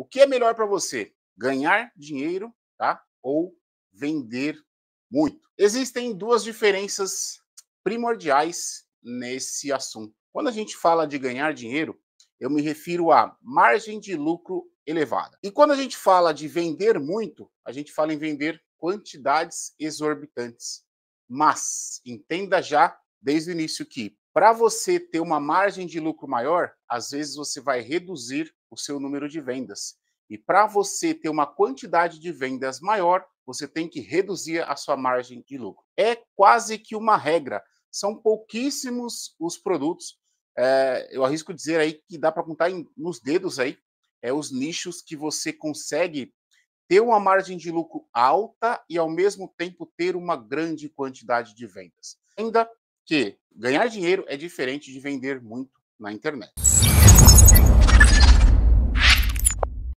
O que é melhor para você? Ganhar dinheiro, tá? Ou vender muito. Existem duas diferenças primordiais nesse assunto. Quando a gente fala de ganhar dinheiro, eu me refiro a margem de lucro elevada. E quando a gente fala de vender muito, a gente fala em vender quantidades exorbitantes. Mas entenda já desde o início que para você ter uma margem de lucro maior, às vezes você vai reduzir o seu número de vendas. E para você ter uma quantidade de vendas maior, você tem que reduzir a sua margem de lucro. É quase que uma regra. São pouquíssimos os produtos. É, eu arrisco dizer aí que dá para contar em, nos dedos aí é os nichos que você consegue ter uma margem de lucro alta e ao mesmo tempo ter uma grande quantidade de vendas. Ainda que ganhar dinheiro é diferente de vender muito na internet.